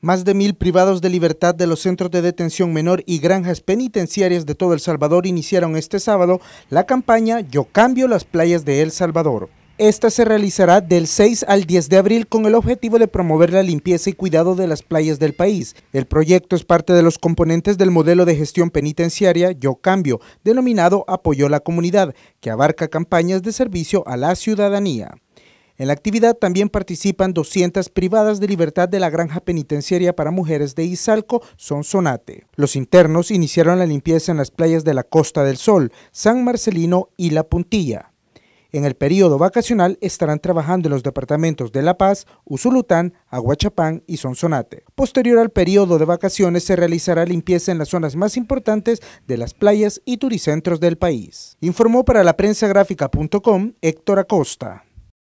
Más de mil privados de libertad de los centros de detención menor y granjas penitenciarias de todo El Salvador iniciaron este sábado la campaña Yo cambio las playas de El Salvador. Esta se realizará del 6 al 10 de abril con el objetivo de promover la limpieza y cuidado de las playas del país. El proyecto es parte de los componentes del modelo de gestión penitenciaria Yo Cambio, denominado Apoyo la Comunidad, que abarca campañas de servicio a la ciudadanía. En la actividad también participan 200 privadas de libertad de la Granja Penitenciaria para Mujeres de Izalco, Sonsonate. Los internos iniciaron la limpieza en las playas de la Costa del Sol, San Marcelino y La Puntilla. En el periodo vacacional estarán trabajando en los departamentos de La Paz, Usulután, Aguachapán y Sonsonate. Posterior al periodo de vacaciones se realizará limpieza en las zonas más importantes de las playas y turicentros del país. Informó para la prensa Héctor Acosta.